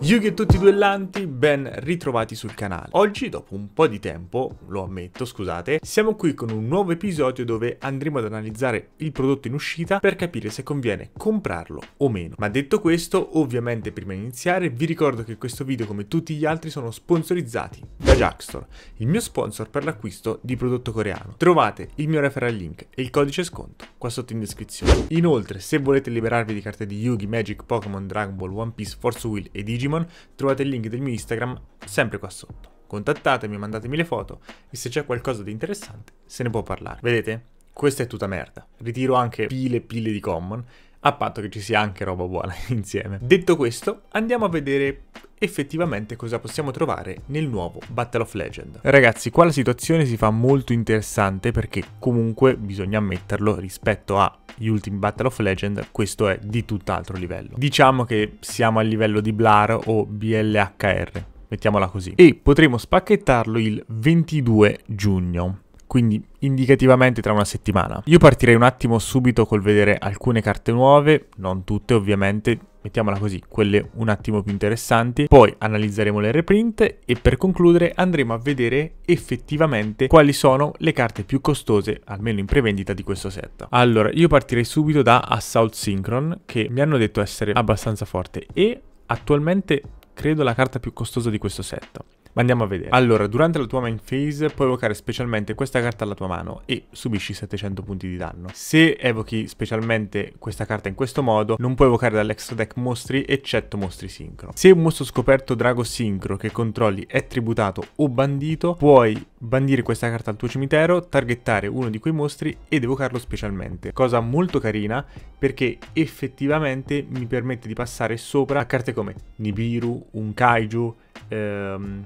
Yugi e tutti i duellanti, ben ritrovati sul canale. Oggi, dopo un po' di tempo, lo ammetto, scusate, siamo qui con un nuovo episodio dove andremo ad analizzare il prodotto in uscita per capire se conviene comprarlo o meno. Ma detto questo, ovviamente prima di iniziare, vi ricordo che questo video, come tutti gli altri, sono sponsorizzati da Jackstore, il mio sponsor per l'acquisto di prodotto coreano. Trovate il mio referral link e il codice sconto qua sotto in descrizione. Inoltre, se volete liberarvi di carte di Yugi, Magic, Pokémon, Dragon Ball, One Piece, Force Wheel e Digi, Digimon trovate il link del mio Instagram sempre qua sotto. Contattatemi, mandatemi le foto e se c'è qualcosa di interessante se ne può parlare. Vedete? Questa è tutta merda. Ritiro anche pile e pile di common a patto che ci sia anche roba buona insieme. Detto questo, andiamo a vedere effettivamente cosa possiamo trovare nel nuovo Battle of Legend. Ragazzi, qua la situazione si fa molto interessante perché comunque, bisogna ammetterlo, rispetto agli ultimi Battle of Legend, questo è di tutt'altro livello. Diciamo che siamo a livello di Blar o BLHR, mettiamola così. E potremo spacchettarlo il 22 giugno quindi indicativamente tra una settimana. Io partirei un attimo subito col vedere alcune carte nuove, non tutte ovviamente, mettiamola così, quelle un attimo più interessanti, poi analizzeremo le reprint e per concludere andremo a vedere effettivamente quali sono le carte più costose, almeno in prevendita, di questo set. Allora, io partirei subito da Assault Synchron, che mi hanno detto essere abbastanza forte e attualmente credo la carta più costosa di questo set. Ma andiamo a vedere. Allora, durante la tua main phase puoi evocare specialmente questa carta alla tua mano e subisci 700 punti di danno. Se evochi specialmente questa carta in questo modo, non puoi evocare dall'extra deck mostri eccetto mostri sincro. Se un mostro scoperto drago sincro che controlli è tributato o bandito, puoi bandire questa carta al tuo cimitero, targettare uno di quei mostri ed evocarlo specialmente. Cosa molto carina perché effettivamente mi permette di passare sopra a carte come Nibiru, un Kaiju, ehm,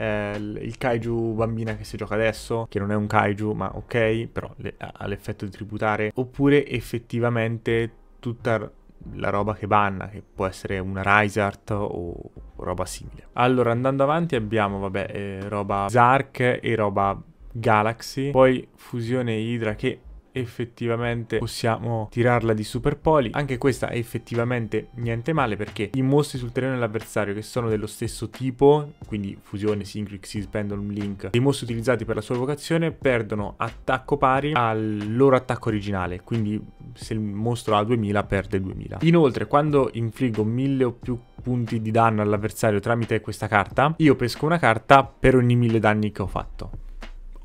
il kaiju bambina che si gioca adesso, che non è un kaiju, ma ok, però le, ha l'effetto di tributare, oppure effettivamente tutta la roba che banna, che può essere una Rise o roba simile. Allora, andando avanti abbiamo, vabbè, eh, roba Zark e roba Galaxy, poi Fusione Hydra che effettivamente possiamo tirarla di super poli. Anche questa è effettivamente niente male perché i mostri sul terreno dell'avversario che sono dello stesso tipo, quindi fusione, syncric, sis, pendulum, link, dei mostri utilizzati per la sua vocazione perdono attacco pari al loro attacco originale, quindi se il mostro ha 2000 perde 2000. Inoltre quando infliggo 1000 o più punti di danno all'avversario tramite questa carta, io pesco una carta per ogni 1000 danni che ho fatto.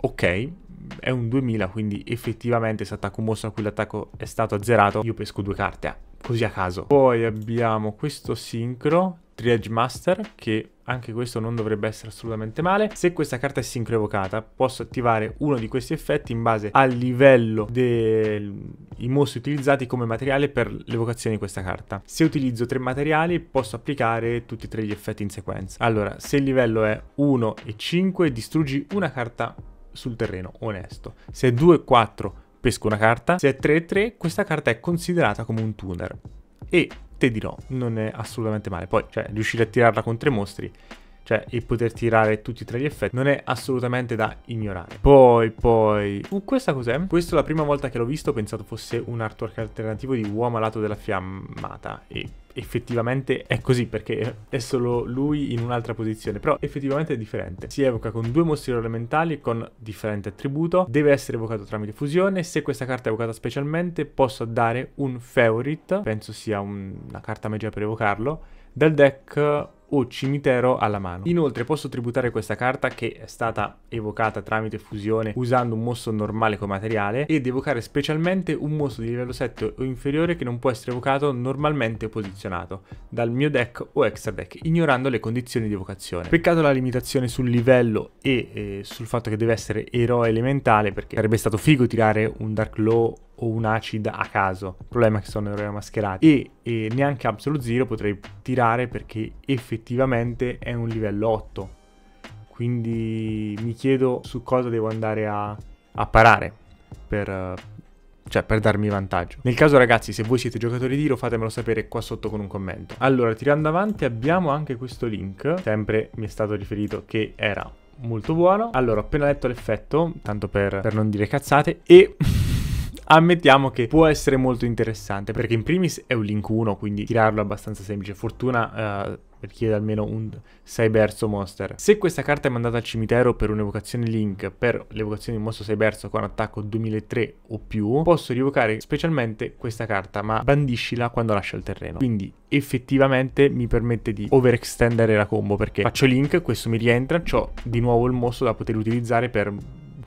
Ok, è un 2000, quindi effettivamente se attacco un mostro a cui l'attacco è stato azzerato, io pesco due carte, così a caso. Poi abbiamo questo sincro, Triage Master, che anche questo non dovrebbe essere assolutamente male. Se questa carta è sincro evocata, posso attivare uno di questi effetti in base al livello dei mostri utilizzati come materiale per l'evocazione di questa carta. Se utilizzo tre materiali, posso applicare tutti e tre gli effetti in sequenza. Allora, se il livello è 1 e 5, distruggi una carta sul terreno onesto. Se è 2-4 pesco una carta, se è 3-3 questa carta è considerata come un tuner. E te dirò, non è assolutamente male. Poi, cioè, riuscire a tirarla con tre mostri cioè il poter tirare tutti e tre gli effetti non è assolutamente da ignorare. Poi, poi, uh, questa cos'è? Questa è la prima volta che l'ho visto ho pensato fosse un artwork alternativo di Uomo alato della fiammata e effettivamente è così perché è solo lui in un'altra posizione però effettivamente è differente si evoca con due mostri elementali con differente attributo deve essere evocato tramite fusione se questa carta è evocata specialmente posso dare un favorite penso sia un... una carta magia per evocarlo dal deck o cimitero alla mano. Inoltre posso tributare questa carta che è stata evocata tramite fusione usando un mosso normale come materiale ed evocare specialmente un mosso di livello 7 o inferiore che non può essere evocato normalmente posizionato dal mio deck o extra deck ignorando le condizioni di evocazione. Peccato la limitazione sul livello e eh, sul fatto che deve essere eroe elementale perché sarebbe stato figo tirare un Dark Law o un acid a caso. problema che sono eroi mascherati. E, e neanche Absolute Zero potrei tirare perché effettivamente effettivamente è un livello 8. Quindi mi chiedo su cosa devo andare a, a parare per, cioè per darmi vantaggio. Nel caso ragazzi, se voi siete giocatori di Hero, fatemelo sapere qua sotto con un commento. Allora, tirando avanti abbiamo anche questo link, sempre mi è stato riferito che era molto buono. Allora, ho appena letto l'effetto, tanto per, per non dire cazzate, e... ammettiamo che può essere molto interessante perché in primis è un link 1 quindi tirarlo è abbastanza semplice fortuna eh, richiede almeno un 6 berzo monster. Se questa carta è mandata al cimitero per un'evocazione link, per l'evocazione di mostro 6 berzo con attacco 2003 o più, posso rievocare specialmente questa carta, ma bandiscila quando lascia il terreno. Quindi effettivamente mi permette di overextendere la combo perché faccio link, questo mi rientra, ho di nuovo il mostro da poter utilizzare per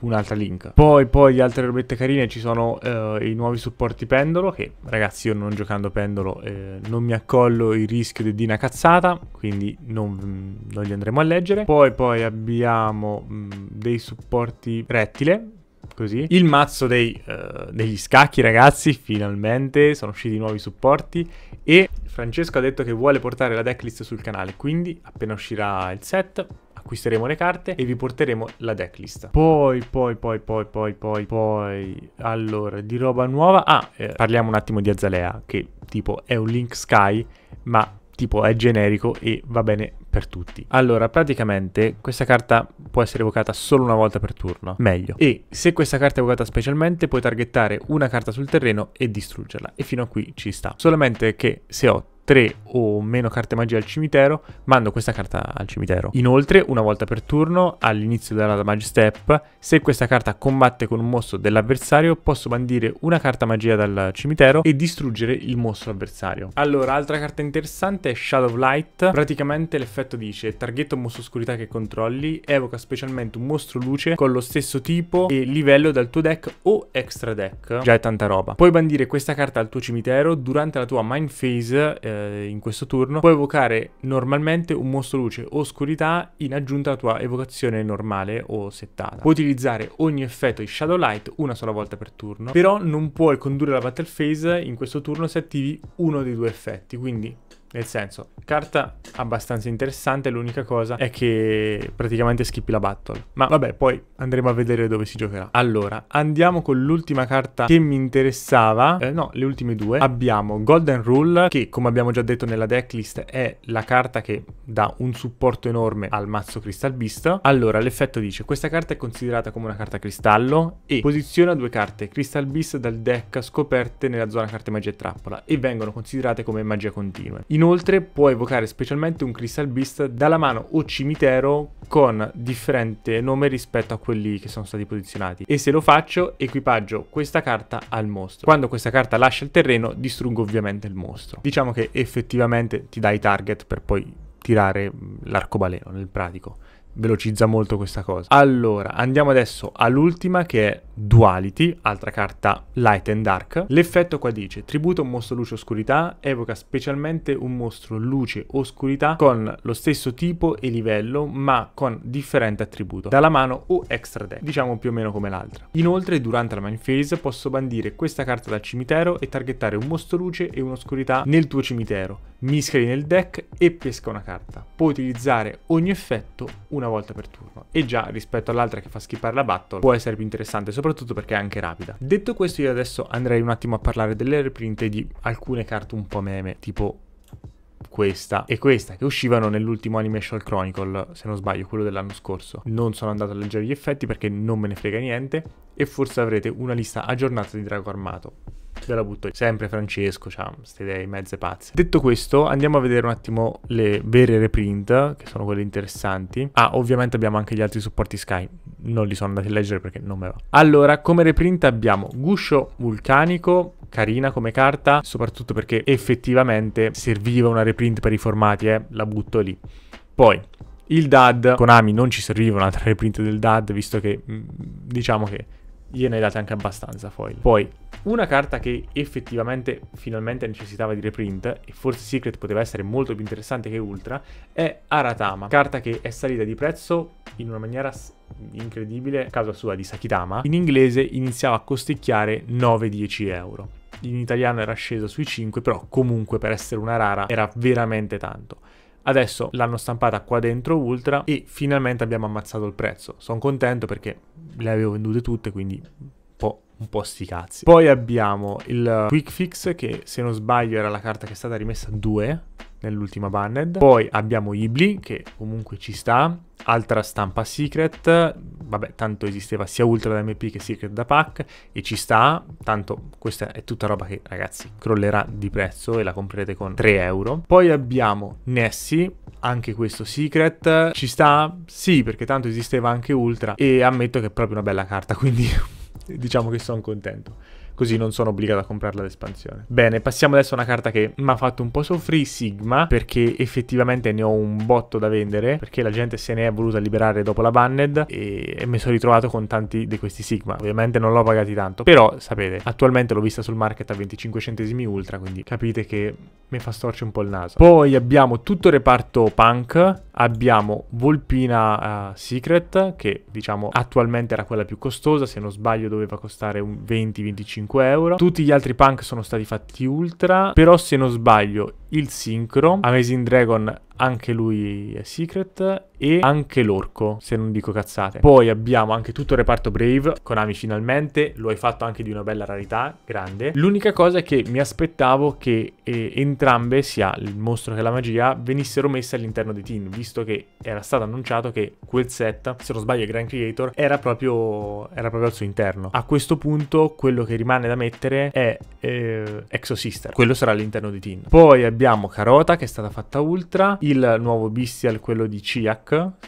un'altra link. Poi, poi di altre robette carine ci sono eh, i nuovi supporti pendolo, che ragazzi io non giocando pendolo eh, non mi accollo il rischio di una cazzata, quindi non, mm, non, li andremo a leggere. Poi, poi abbiamo mh, mm, dei supporti rettile, Così. Il mazzo dei, uh, degli scacchi, ragazzi, finalmente sono usciti nuovi supporti e Francesco ha detto che vuole portare la decklist sul canale, quindi appena uscirà il set acquisteremo le carte e vi porteremo la decklist. Poi, poi, poi, poi, poi, poi, poi... Allora, di roba nuova... Ah, eh, parliamo un attimo di Azalea, che tipo è un Link Sky, ma tipo è generico e va bene per tutti. Allora, praticamente questa carta può essere evocata solo una volta per turno, meglio. E se questa carta è evocata specialmente, puoi targettare una carta sul terreno e distruggerla. E fino a qui ci sta. Solamente che se ho 3 o meno carte magia al cimitero, mando questa carta al cimitero. Inoltre, una volta per turno, all'inizio della damage step, se questa carta combatte con un mostro dell'avversario, posso bandire una carta magia dal cimitero e distruggere il mostro avversario. Allora, altra carta interessante è Shadow of Light. Praticamente l'effetto dice, targhetto un mostro oscurità che controlli, evoca specialmente un mostro luce con lo stesso tipo e livello dal tuo deck o extra deck. Già è tanta roba. Puoi bandire questa carta al tuo cimitero durante la tua mind phase eh, eh, in questo turno, puoi evocare normalmente un mostro luce o oscurità in aggiunta alla tua evocazione normale o settata. Puoi utilizzare ogni effetto di Shadow Light una sola volta per turno, però non puoi condurre la battle phase in questo turno se attivi uno dei due effetti, quindi nel senso, carta abbastanza interessante, l'unica cosa è che praticamente skippi la battle. Ma vabbè, poi andremo a vedere dove si giocherà. Allora, andiamo con l'ultima carta che mi interessava. Eh, no, le ultime due. Abbiamo Golden Rule, che come abbiamo già detto nella decklist è la carta che dà un supporto enorme al mazzo Crystal Beast. Allora, l'effetto dice, questa carta è considerata come una carta cristallo e posiziona due carte Crystal Beast dal deck scoperte nella zona carte magia e trappola e vengono considerate come magia continua. I Inoltre può evocare specialmente un Crystal Beast dalla mano o cimitero con differente nome rispetto a quelli che sono stati posizionati. E se lo faccio equipaggio questa carta al mostro. Quando questa carta lascia il terreno distruggo ovviamente il mostro. Diciamo che effettivamente ti dai target per poi tirare mm, l'arcobaleno nel pratico velocizza molto questa cosa. Allora, andiamo adesso all'ultima che è Duality, altra carta Light and Dark. L'effetto qua dice, tributo un mostro luce oscurità, evoca specialmente un mostro luce oscurità con lo stesso tipo e livello ma con differente attributo, dalla mano o extra deck, diciamo più o meno come l'altra. Inoltre durante la main phase posso bandire questa carta dal cimitero e targettare un mostro luce e un'oscurità nel tuo cimitero mi nel deck e pesca una carta. Puoi utilizzare ogni effetto una volta per turno. E già rispetto all'altra che fa skippare la battle può essere più interessante, soprattutto perché è anche rapida. Detto questo io adesso andrei un attimo a parlare delle reprint di alcune carte un po' meme, tipo questa e questa che uscivano nell'ultimo Animation Chronicle, se non sbaglio, quello dell'anno scorso. Non sono andato a leggere gli effetti perché non me ne frega niente e forse avrete una lista aggiornata di Drago Armato te la butto sempre Francesco, c'ha queste idee mezze pazze. Detto questo, andiamo a vedere un attimo le vere reprint, che sono quelle interessanti. Ah, ovviamente abbiamo anche gli altri supporti Sky, non li sono andati a leggere perché non me va. Allora, come reprint abbiamo Guscio Vulcanico, carina come carta, soprattutto perché effettivamente serviva una reprint per i formati, eh, la butto lì. Poi, il DAD, Konami non ci serviva un'altra reprint del DAD, visto che mm, diciamo che gliene date anche abbastanza foil. Poi, una carta che effettivamente finalmente necessitava di reprint, e forse Secret poteva essere molto più interessante che Ultra, è Aratama, carta che è salita di prezzo in una maniera incredibile, a causa sua di Sakitama, in inglese iniziava a costicchiare 9-10 euro. In italiano era scesa sui 5, però comunque per essere una rara era veramente tanto. Adesso l'hanno stampata qua dentro Ultra e finalmente abbiamo ammazzato il prezzo. Sono contento perché le avevo vendute tutte, quindi un po' sti cazzi. Poi abbiamo il Quick Fix che se non sbaglio era la carta che è stata rimessa 2 nell'ultima banned. Poi abbiamo Ibli, che comunque ci sta, altra stampa secret, vabbè tanto esisteva sia Ultra da MP che Secret da pack e ci sta, tanto questa è tutta roba che ragazzi crollerà di prezzo e la comprerete con 3 euro. Poi abbiamo Nessie, anche questo Secret, ci sta? Sì perché tanto esisteva anche Ultra e ammetto che è proprio una bella carta quindi diciamo che sono contento così non sono obbligato a comprarla l'espansione. Bene, passiamo adesso a una carta che mi ha fatto un po' soffrire, Sigma, perché effettivamente ne ho un botto da vendere, perché la gente se ne è voluta liberare dopo la banned e, e mi sono ritrovato con tanti di questi Sigma. Ovviamente non l'ho pagati tanto, però sapete, attualmente l'ho vista sul market a 25 centesimi ultra, quindi capite che mi fa storci un po' il naso. Poi abbiamo tutto il reparto punk, abbiamo Volpina uh, Secret, che diciamo attualmente era quella più costosa, se non sbaglio doveva costare un 20-25 5 euro. Tutti gli altri punk sono stati fatti ultra, però se non sbaglio il sincro, Amazing Dragon anche lui è Secret e anche l'orco, se non dico cazzate. Poi abbiamo anche tutto il reparto Brave, Konami finalmente, lo hai fatto anche di una bella rarità, grande. L'unica cosa è che mi aspettavo che eh, entrambe, sia il mostro che la magia, venissero messe all'interno dei team, visto che era stato annunciato che quel set, se non sbaglio Grand Creator, era proprio, era proprio al suo interno. A questo punto quello che rimane da mettere è eh, Exo Sister, quello sarà all'interno di team. Poi abbiamo Carota che è stata fatta ultra, il nuovo Bestial, quello di Ciak, se,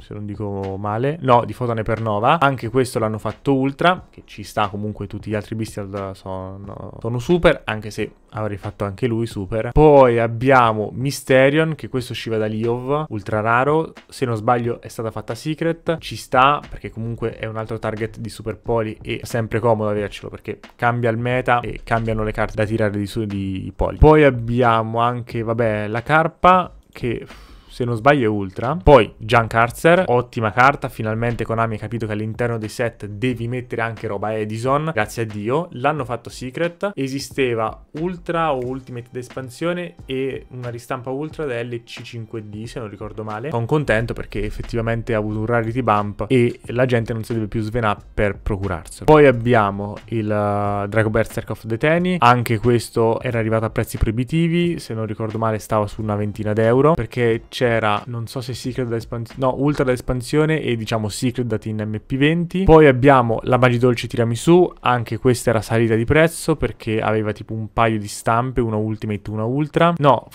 se non, dico male, no, di Fotone per Nova, anche questo l'hanno fatto Ultra, che ci sta comunque tutti gli altri Bestial sono, sono Super, anche se avrei fatto anche lui Super. Poi abbiamo Mysterion, che questo usciva da Liov, ultra raro, se non sbaglio è stata fatta Secret, ci sta perché comunque è un altro target di Super Poli e è sempre comodo avercelo perché cambia il meta e cambiano le carte da tirare di, su, di Poli. Poi abbiamo anche, vabbè, la carpa Okay. se non sbaglio è Ultra. Poi Junk Giancarzer, ottima carta, finalmente Konami ha capito che all'interno dei set devi mettere anche roba Edison, grazie a Dio. L'hanno fatto Secret, esisteva Ultra o Ultimate d'espansione e una ristampa Ultra da LC5D se non ricordo male. Sono contento perché effettivamente ha avuto un rarity bump e la gente non si deve più svenare per procurarselo. Poi abbiamo il uh, Drago Berserk of the Tenny, anche questo era arrivato a prezzi proibitivi, se non ricordo male stava su una ventina d'euro perché c'è c'era, non so se Secret da espansione, no, Ultra da espansione e diciamo Secret da Tin MP20. Poi abbiamo la Magi Dolce Tiramisù, anche questa era salita di prezzo perché aveva tipo un paio di stampe, una Ultimate e una Ultra. No,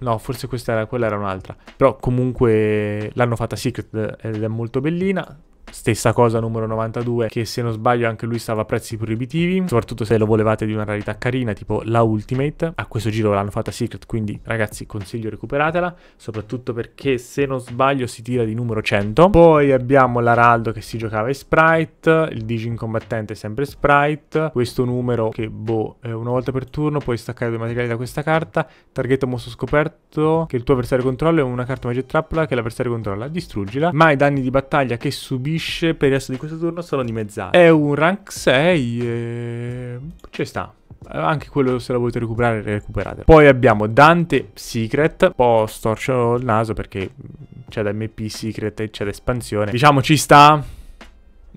No, forse questa era, quella era un'altra. Però comunque l'hanno fatta Secret ed è molto bellina. Stessa cosa numero 92 che se non sbaglio anche lui stava a prezzi proibitivi, soprattutto se lo volevate di una rarità carina tipo la Ultimate. A questo giro l'hanno fatta Secret, quindi ragazzi consiglio recuperatela, soprattutto perché se non sbaglio si tira di numero 100. Poi abbiamo l'Araldo che si giocava in Sprite, il Digin combattente sempre Sprite, questo numero che boh, eh, una volta per turno puoi staccare due materiali da questa carta, targhetto mostro scoperto che il tuo avversario controlla è una carta Magic Trappola che l'avversario controlla, distruggila, ma i danni di battaglia che subisce colpisce per il resto di questo turno sono dimezzati. È un rank 6 e... ci sta. Anche quello se la volete recuperare, recuperate. Poi abbiamo Dante Secret. Un po' storcio il naso perché c'è da MP Secret e c'è l'espansione. Diciamo ci sta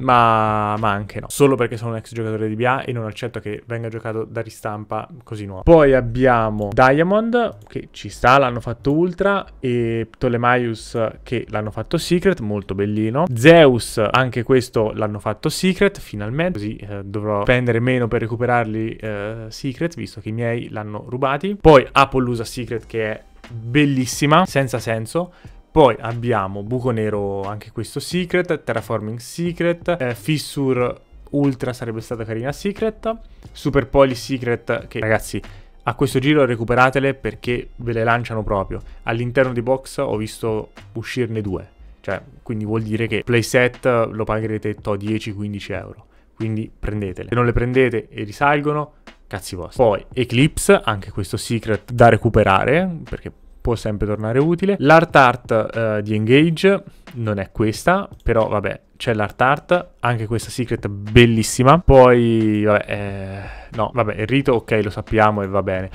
ma, ma, anche no. Solo perché sono un ex giocatore di BA e non accetto che venga giocato da ristampa così nuovo. Poi abbiamo Diamond, che ci sta, l'hanno fatto Ultra, e Ptolemaius che l'hanno fatto Secret, molto bellino. Zeus, anche questo l'hanno fatto Secret, finalmente, così eh, dovrò spendere meno per recuperarli eh, Secret, visto che i miei l'hanno rubati. Poi Apollusa Secret che è bellissima, senza senso, poi abbiamo buco nero, anche questo secret, terraforming secret, eh, fissure ultra sarebbe stata carina secret, super poli secret che ragazzi a questo giro recuperatele perché ve le lanciano proprio. All'interno di box ho visto uscirne due, cioè quindi vuol dire che playset lo pagherete 10-15 euro, quindi prendetele. Se non le prendete e risalgono, cazzi vostri. Poi Eclipse, anche questo secret da recuperare perché può sempre tornare utile. L'art art eh, di Engage non è questa, però vabbè, c'è l'art art, anche questa secret bellissima. Poi, vabbè, eh, no, vabbè, il rito, ok, lo sappiamo e va bene.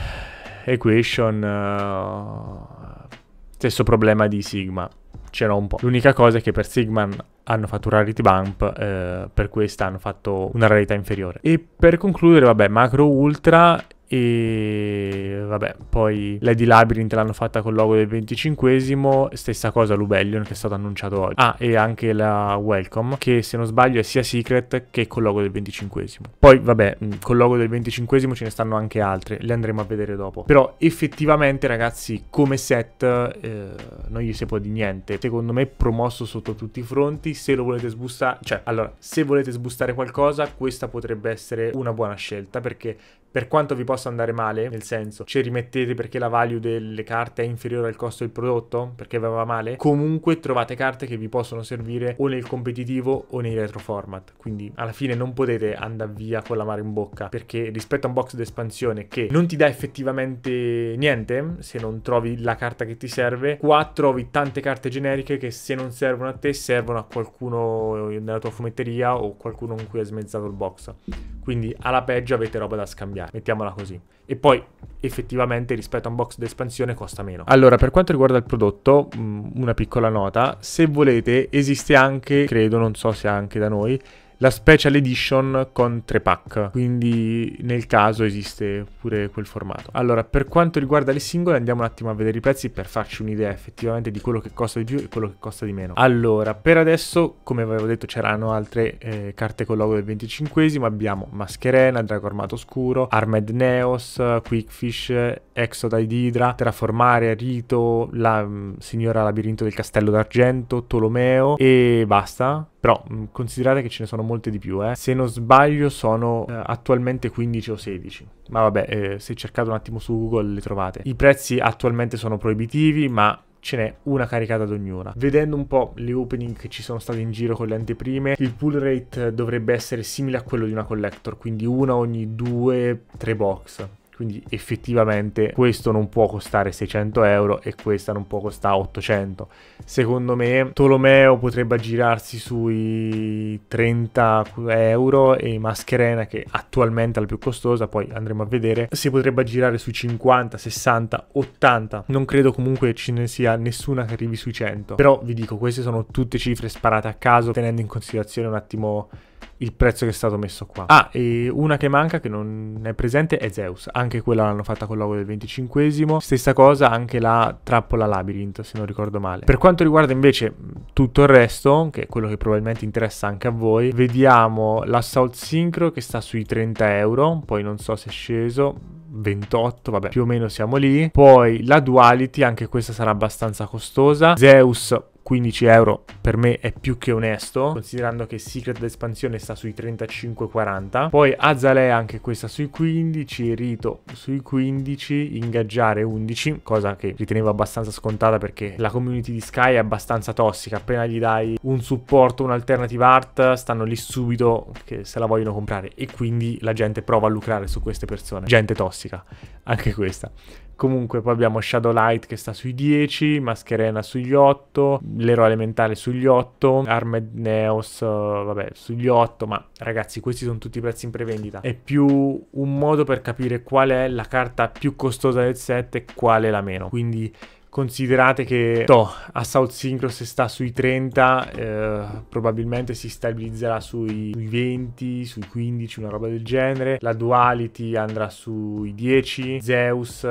Equation, eh, stesso problema di Sigma, c'era un po'. L'unica cosa è che per Sigma hanno fatto un rarity bump, eh, per questa hanno fatto una rarità inferiore. E per concludere, vabbè, macro ultra e vabbè, poi Lady Labyrinth l'hanno fatta col logo del 25esimo, stessa cosa Lubellion che è stato annunciato oggi. Ah, e anche la Welcome, che se non sbaglio è sia Secret che col logo del 25esimo. Poi vabbè, col logo del 25esimo ce ne stanno anche altre, le andremo a vedere dopo. Però effettivamente ragazzi, come set eh, non gli si può di niente. Secondo me promosso sotto tutti i fronti, se lo volete sbustare, cioè allora, se volete sbustare qualcosa, questa potrebbe essere una buona scelta perché per quanto vi possa possa andare male, nel senso ci rimettete perché la value delle carte è inferiore al costo del prodotto, perché va male, comunque trovate carte che vi possono servire o nel competitivo o nei retro format. Quindi alla fine non potete andare via con la mare in bocca, perché rispetto a un box d'espansione che non ti dà effettivamente niente, se non trovi la carta che ti serve, qua trovi tante carte generiche che se non servono a te servono a qualcuno nella tua fumetteria o qualcuno con cui hai smezzato il box. Quindi alla peggio avete roba da scambiare, mettiamola così così. E poi effettivamente rispetto a un box d'espansione costa meno. Allora, per quanto riguarda il prodotto, mh, mm, una piccola nota, se volete esiste anche, credo, non so se anche da noi, la special edition con tre pack, quindi nel caso esiste pure quel formato. Allora, per quanto riguarda le singole, andiamo un attimo a vedere i prezzi per farci un'idea effettivamente di quello che costa di più e quello che costa di meno. Allora, per adesso, come avevo detto, c'erano altre eh, carte con logo del 25esimo, abbiamo Mascherena, Drago Armato Scuro, Armed Neos, Quickfish, Exodai Didra, Terraformare, Rito, la mm, Signora Labirinto del Castello d'Argento, Tolomeo e basta. Però mm, considerate che ce ne sono molte di più, eh. Se non sbaglio sono eh, attualmente 15 o 16. Ma vabbè, eh, se cercate un attimo su Google le trovate. I prezzi attualmente sono proibitivi, ma ce n'è una caricata ad ognuna. Vedendo un po' le opening che ci sono state in giro con le anteprime, il pull rate dovrebbe essere simile a quello di una collector, quindi una ogni 2 tre box quindi effettivamente questo non può costare 600 euro e questa non può costare 800 secondo me Tolomeo potrebbe girarsi sui 30 euro e Mascherena che attualmente è la più costosa poi andremo a vedere si potrebbe girare sui 50 60 80 non credo comunque ci ne sia nessuna che arrivi sui 100 però vi dico queste sono tutte cifre sparate a caso tenendo in considerazione un attimo il prezzo che è stato messo qua. Ah, e una che manca, che non è presente, è Zeus. Anche quella l'hanno fatta col logo del 25 esimo Stessa cosa anche la trappola Labyrinth, se non ricordo male. Per quanto riguarda invece tutto il resto, che è quello che probabilmente interessa anche a voi, vediamo l'Assault Synchro che sta sui 30 euro, poi non so se è sceso, 28, vabbè, più o meno siamo lì. Poi la Duality, anche questa sarà abbastanza costosa. Zeus 15 euro per me è più che onesto, considerando che Secret d'espansione sta sui 35-40. Poi Azalea anche questa sui 15, Rito sui 15, Ingaggiare 11, cosa che ritenevo abbastanza scontata perché la community di Sky è abbastanza tossica. Appena gli dai un supporto, un'alternative art, stanno lì subito che se la vogliono comprare e quindi la gente prova a lucrare su queste persone. Gente tossica, anche questa. Comunque poi abbiamo Shadowlight che sta sui 10, Mascherena sugli 8, l'eroe elementale sugli 8, Armed Neos, eh, vabbè, sugli 8, ma ragazzi questi sono tutti i prezzi in prevendita. È più un modo per capire qual è la carta più costosa del set e qual è la meno. Quindi considerate che to, Assault Synchro se sta sui 30 eh, probabilmente si stabilizzerà sui, sui, 20 sui 15 una roba del genere la Duality andrà sui 10 Zeus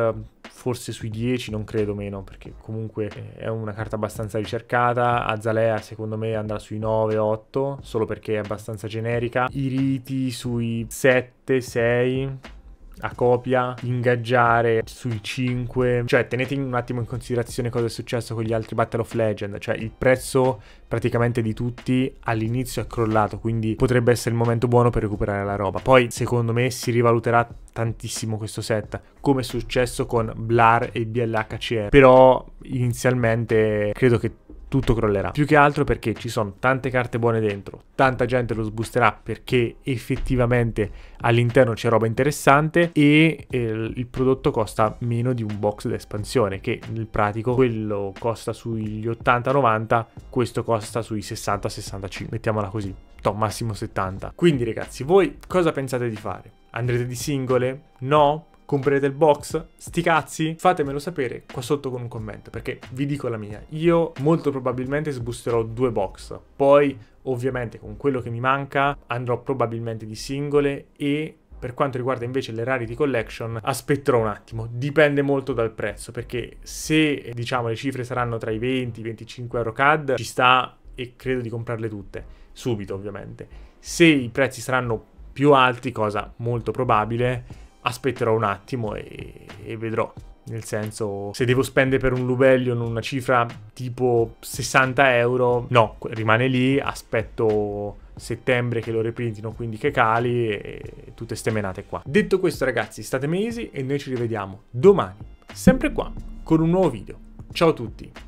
forse sui 10, non credo meno, perché comunque eh, è una carta abbastanza ricercata. Azalea secondo me andrà sui 9-8, solo perché è abbastanza generica. I riti sui 7-6 a copia, ingaggiare sui 5. Cioè, tenete un attimo in considerazione cosa è successo con gli altri Battle of Legend. Cioè, il prezzo praticamente di tutti all'inizio è crollato, quindi potrebbe essere il momento buono per recuperare la roba. Poi, secondo me, si rivaluterà tantissimo questo set, come è successo con Blar e BLHCR. Però, inizialmente, credo che tutto crollerà. Più che altro perché ci sono tante carte buone dentro, tanta gente lo sboosterà perché effettivamente all'interno c'è roba interessante e eh, il prodotto costa meno di un box d'espansione che nel pratico quello costa sugli 80-90, questo costa sui 60-65, mettiamola così, top massimo 70. Quindi ragazzi, voi cosa pensate di fare? Andrete di singole? No? comprerete il box? Sti cazzi? Fatemelo sapere qua sotto con un commento, perché vi dico la mia. Io molto probabilmente sbusterò due box, poi ovviamente con quello che mi manca andrò probabilmente di singole e per quanto riguarda invece le rarity collection, aspetterò un attimo, dipende molto dal prezzo, perché se diciamo le cifre saranno tra i 20 e i 25 euro CAD, ci sta e credo di comprarle tutte, subito ovviamente. Se i prezzi saranno più alti, cosa molto probabile, aspetterò un attimo e, e vedrò. Nel senso, se devo spendere per un Lubellion una cifra tipo 60 euro, no, rimane lì, aspetto settembre che lo reprintino, quindi che cali e tutte ste menate qua. Detto questo ragazzi, state mesi e noi ci rivediamo domani, sempre qua, con un nuovo video. Ciao a tutti!